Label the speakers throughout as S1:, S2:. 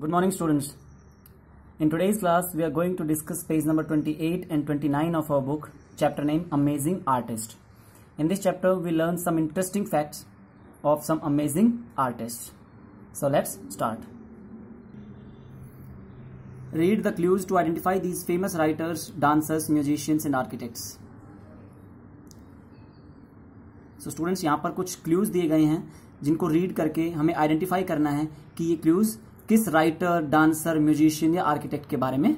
S1: Good morning students. In today's class we are going to discuss page number 28 and 29 of our book chapter name Amazing Artist. In this chapter we learn some interesting facts of some amazing artists. So let's start. Read the clues to identify these famous writers, dancers, musicians and architects. so, students यहाँ पर कुछ clues दिए गए हैं जिनको read करके हमें identify करना है कि ये क्लूज किस राइटर डांसर म्यूजिशियन या आर्किटेक्ट के बारे में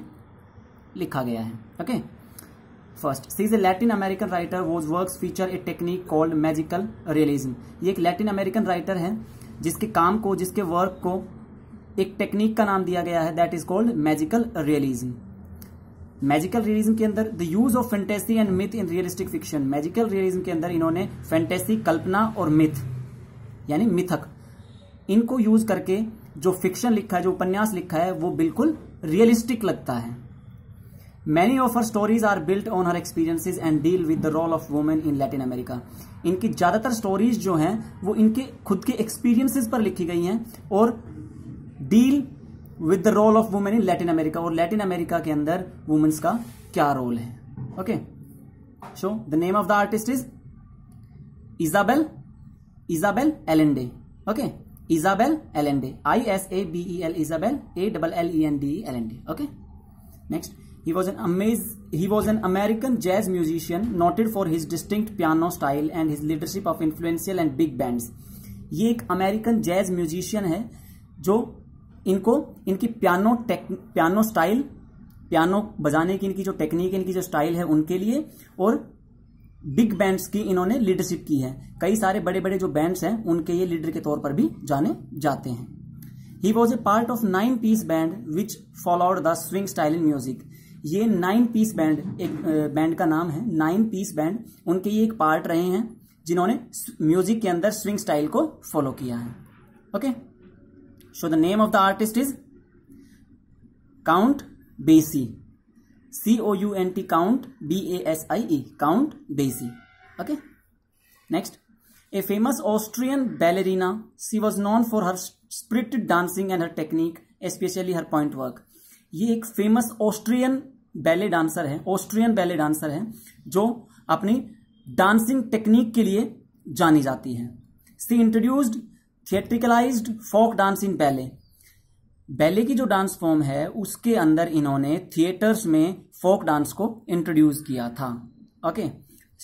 S1: लिखा गया है okay first she is a Latin American writer whose work feature a technique called magical realism ये एक लैटिन अमेरिकन राइटर है जिसके काम को जिसके वर्क को एक टेक्निक का नाम दिया गया है that is called magical realism magical realism के अंदर the use of fantasy and myth in realistic fiction magical realism के अंदर इन्होंने फैंटेसी कल्पना और मिथ यानी मिथक इनको यूज करके जो फिक्शन लिखा है जो उपन्यास लिखा है वो बिल्कुल रियलिस्टिक लगता है many of her stories are built on her experiences and deal with the role of women in Latin America इनकी ज्यादातर स्टोरीज जो हैं वो इनके खुद के एक्सपीरियंसिस पर लिखी गई हैं और deal with the role of women in Latin America और लैटिन अमेरिका के अंदर वुमेन्स का क्या रोल है okay so the name of the artist is Isabel Isabel Allende okay Isabel L N D I S A B L Isabel A double L E N D L N D okay next he was an amaze he was an american jazz musician noted for his distinct piano style and his leadership of influential and big bands ये एक American jazz musician है जो इनको इनकी piano piano style piano बजाने की इनकी जो टेक्निक इनकी जो स्टाइल है उनके लिए और बिग बैंड्स की इन्होंने लीडरशिप की है कई सारे बड़े बड़े जो बैंड्स हैं उनके ये लीडर के तौर पर भी जाने जाते हैं he was a part of nine piece band which followed the swing style in music ये नाइन पीस बैंड एक बैंड का नाम है नाइन पीस बैंड उनके ये एक पार्ट रहे हैं जिन्होंने म्यूजिक के अंदर स्विंग स्टाइल को फॉलो किया है okay so the name of the artist is Count Basie C O U N T Count B A S I E Count Basie okay next a famous Austrian ballerina she was known for her spirit dancing and her technique especially her point work ये एक famous Austrian ballet dancer है Austrian ballet dancer है जो अपनी dancing technique के लिए जानी जाती है she introduced theatricalise folk dance in ballet ballet की जो डांस फॉर्म है उसके अंदर इन्होंने थिएटर्स में फोक डांस को इंट्रोड्यूस किया था okay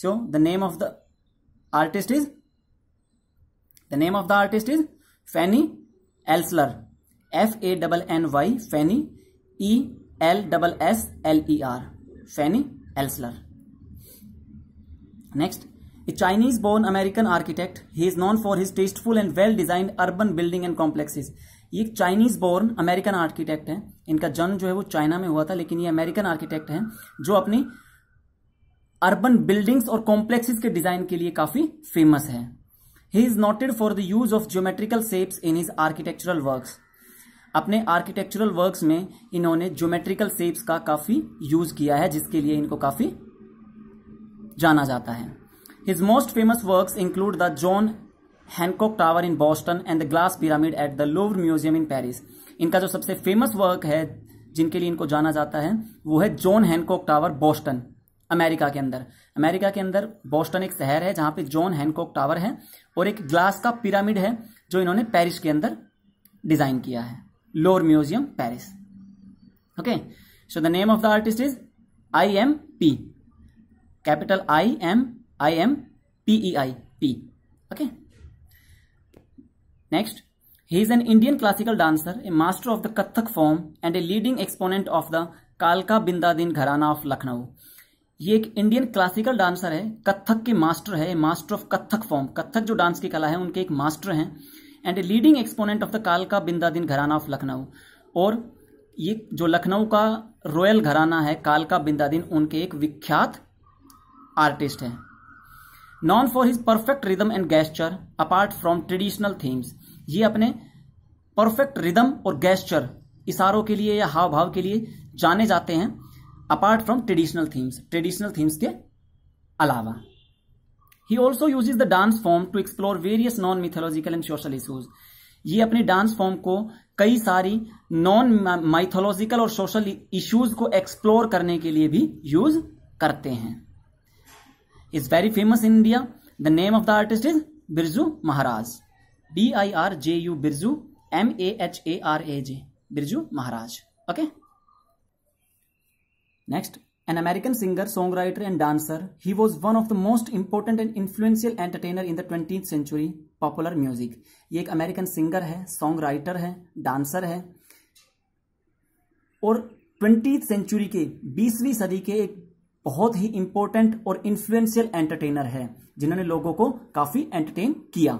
S1: so the name of the artist is the name of the artist is Fanny Elssler F A double N Y Fanny E L double S L E R Fanny Elssler next a Chinese born American architect he is known for his tasteful and well designed urban building and complexes ये Chinese born American architect हैं इनका जन्म जो है वो China में हुआ था लेकिन ये अमेरिकन आर्किटेक्ट हैं जो अपनी अर्बन बिल्डिंग्स और कॉम्प्लेक्सेस के डिजाइन के लिए काफी फेमस है he is noted for the use of geometrical shapes in his architectural work अपने आर्किटेक्चरल वर्क में इन्होंने ज्योमेट्रिकल सेप्स का काफी यूज किया है जिसके लिए इनको काफी जाना जाता है his most famous work include the John Hancock tower in Boston and the glass pyramid at the Louvre museum in Paris इनका जो सबसे फेमस वर्क है जिनके लिए इनको जाना जाता है वो है John Hancock tower Boston America के अंदर अमेरिका के अंदर बॉस्टन एक शहर है जहां पे जॉन हैनकॉक टावर है और एक ग्लास का पिरामिड है जो इन्होंने पेरिस के अंदर डिजाइन किया है Louvre museum Paris okay so the name of the artist is I M P capital I M I M P E I P okay Next, he is an Indian classical dancer, a master of the Kathak form and a leading exponent of the कालका बिंदादीन घराना of Lucknow ये एक Indian classical dancer है कथक के master है master of Kathak form Kathak जो dance की कला है उनके एक मास्टर हैं and a leading exponent of the कालका बिंदादीन घराना ऑफ लखनऊ और ये जो लखनऊ का रॉयल घराना है कालका बिंदादीन उनके एक विख्यात आर्टिस्ट है known for his perfect rhythm and gesture apart from traditional themes ये अपने परफेक्ट रिदम और गैस्चर इशारों के लिए या हाव भाव के लिए जाने जाते हैं apart from traditional themes traditional themes के अलावा he also use the dance form to explore various non mythological and social issues ये अपने डांस फॉर्म को कई सारी नॉन माइथोलॉजिकल और सोशल इश्यूज को एक्सप्लोर करने के लिए भी यूज करते हैं is very famous in India the name of the artist is Birju Maharaj D I R J U Birju M A H A R A J Birju Maharaj okay next an American singer song writer and dancer he was one of the most important and influential entertainer in the twenty century popular music ये एक American singer है song writer है dancer है और twenty century के बीसवीं सदी के एक बहुत ही इंपॉर्टेंट और इन्फ्लुएंशियल एंटरटेनर है जिन्होंने लोगों को काफी एंटरटेन किया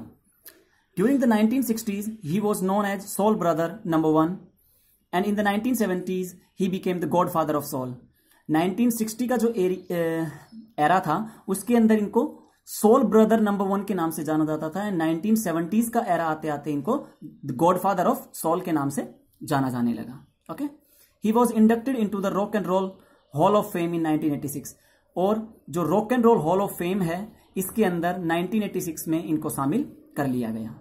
S1: During the 1960s, he was known as Soul Brother number 1 and in the 1970s, he became the godfather of soul. 1960 का जो एरा eh, था उसके अंदर इनको सोल ब्रदर नंबर वन के नाम से जाना जाता था एंड सेवेंटीज का एरा आते आते इनको गॉड फादर ऑफ सोल के नाम से जाना जाने लगा okay he was inducted into the rock and roll hall of fame in 1986 और जो rock and roll hall of fame है इसके अंदर 1986 में इनको शामिल कर लिया गया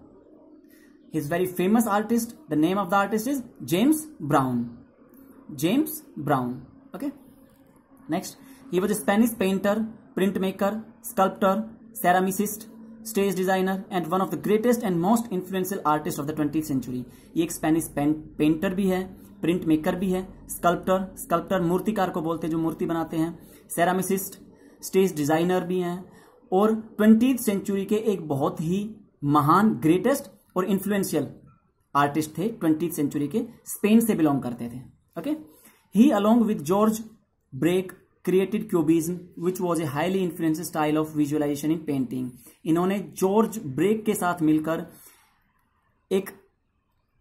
S1: his very famous artist. The name of the artist is James Brown. James Brown. Okay. Next, he was a Spanish painter, print maker sculptor, ceramicist, stage designer, and one of the greatest and most influential artist of the 20th century. ये एक Spanish painter भी है print maker भी है sculptor sculptor मूर्तिकार को बोलते हैं jo murti banate hain ceramicist stage designer bhi hain और 20th सेंचुरी के एक बहुत ही महान ग्रेटेस्ट और इन्फ्लुएंशियल आर्टिस्ट थे ट्वेंटी सेंचुरी के स्पेन से बिलोंग करते थे okay he along with Georges Braque created cubism which was a highly influence style of visualisation in painting इन्होंने जॉर्ज ब्रेक के साथ मिलकर एक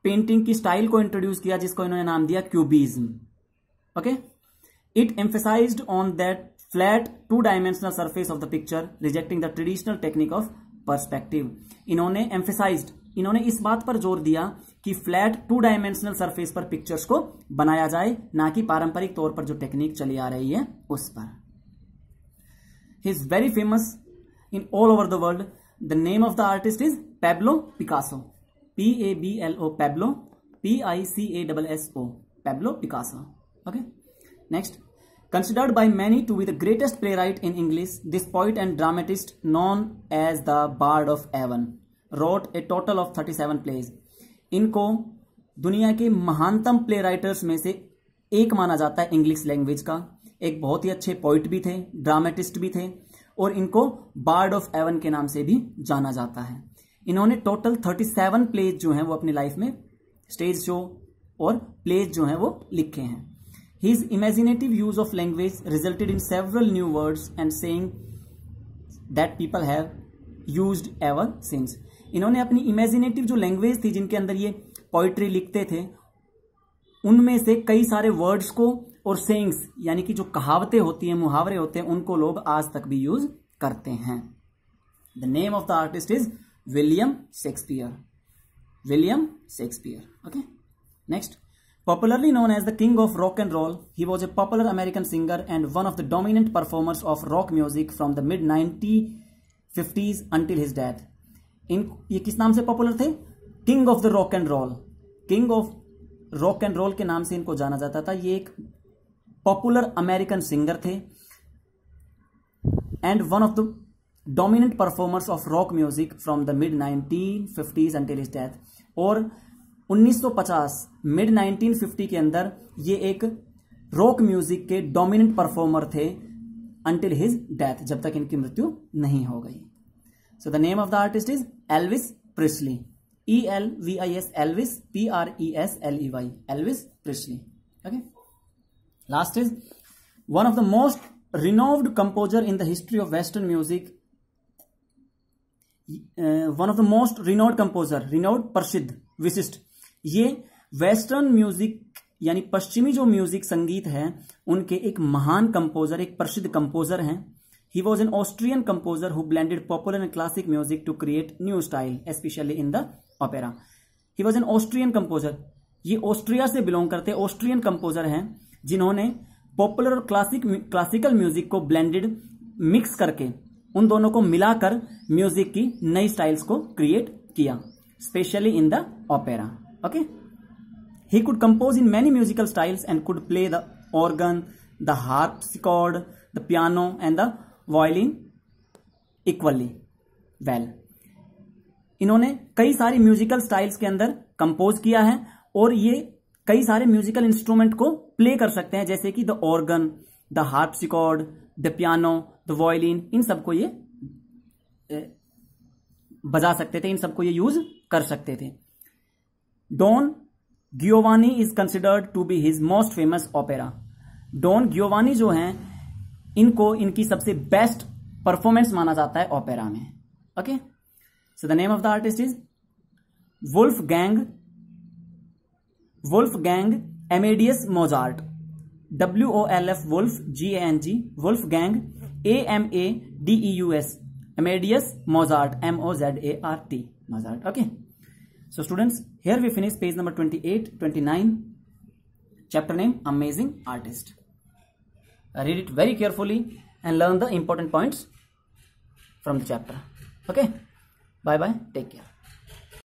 S1: पेंटिंग की स्टाइल को इंट्रोड्यूस किया जिसको इन्होंने नाम दिया cubism okay it emphasise on that flat two dimensional surface of the picture rejecting the traditional technique of perspective इन्होंने एम्फेसाइज इन्होंने इस बात पर जोर दिया कि फ्लैट टू डायमेंशनल सरफेस पर पिक्चर्स को बनाया जाए ना कि पारंपरिक तौर पर जो टेक्निक चली आ रही है उस पर he is very famous in all over the world the name of the artist is Pablo Picasso P A B L O Pablo P I C A double S O Pablo Picasso okay next by many to be the greatest playwright in English this poet and dramatist known as the bard of Avon wrote a total of thirty seven plays इनको दुनिया के महानतम play writers में से एक माना जाता है इंग्लिश लैंग्वेज का एक बहुत ही अच्छे पोइट भी थे ड्रामेटिस्ट भी थे और इनको बार्ड ऑफ एवन के नाम से भी जाना जाता है इन्होंने टोटल थर्टी सेवन प्लेज जो हैं वो अपनी लाइफ में स्टेज शो और प्लेज जो हैं वो लिखे हैं his imaginative use of language resulted in several new words and sayings that people have use ever since इन्होंने अपनी इमेजिनेटिव जो लैंग्वेज थी जिनके अंदर ये पोइट्री लिखते थे उनमें से कई सारे वर्ड्स को और सेंग्स यानी कि जो कहावतें होती हैं मुहावरे होते हैं उनको लोग आज तक भी यूज करते हैं the name of the artist is William Shakespeare William Shakespeare okay next popularly known as the king of rock and roll he was a popular American singer and one of the dominant performers of rock music from the mid ninety fifties until his death in ये किस नाम से popular थे king of the rock and roll king of rock and roll के नाम से इनको जाना जाता था ये एक पॉपुलर अमेरिकन सिंगर थे and one of the dominant performers of rock music from the mid nineteen fifties until his death और 1950 मिड 1950 के अंदर ये एक रॉक म्यूजिक के डोमिनेंट परफॉर्मर थे अंटिल हिज डेथ जब तक इनकी मृत्यु नहीं हो गई So the name of the artist is Elvis Presley. E L V I S Elvis P R E S L E Y Elvis Presley. Okay. Last is one of the most renowned composer in the history of Western music. Uh, one of the most renowned composer, renowned प्रसिद्ध विशिष्ट ये western music यानी पश्चिमी जो music संगीत है उनके एक महान कंपोजर एक प्रसिद्ध कंपोजर हैं He was an Austrian composer who blended popular and classic music to create new style, especially in the opera. He was an Austrian composer. ये austria से belong करते austrian composer हैं जिन्होंने popular और classic classical music को blended mix करके उन दोनों को मिलाकर music की नई styles को create किया specially in the opera okay he could compose in many musical styles and could play the organ, the harpsichord, the piano, and the violin equally well इन्होंने कई सारी म्यूजिकल स्टाइल्स के अंदर compose किया है और ये कई सारे म्यूजिकल इंस्ट्रूमेंट को प्ले कर सकते हैं जैसे कि the organ the harpsichord the piano the violin इन सबको ये बजा सकते थे इन सबको ये यूज कर सकते थे Don Giovanni is considered to be his most famous opera Don Giovanni जो हैं इनको इनकी सबसे बेस्ट परफॉर्मेंस माना जाता है ओपेरा में okay so the name of the artist is Wolfgang Wolfgang Amadeus Mozart W O L F wolf G N G Wolfgang A M A D E U S Amadeus Mozart M O Z A R T Mozart okay so students here we finish page number twenty eight twenty nine chapter name amazing artist read it very carefully and learn the important points from the chapter okay bye bye take care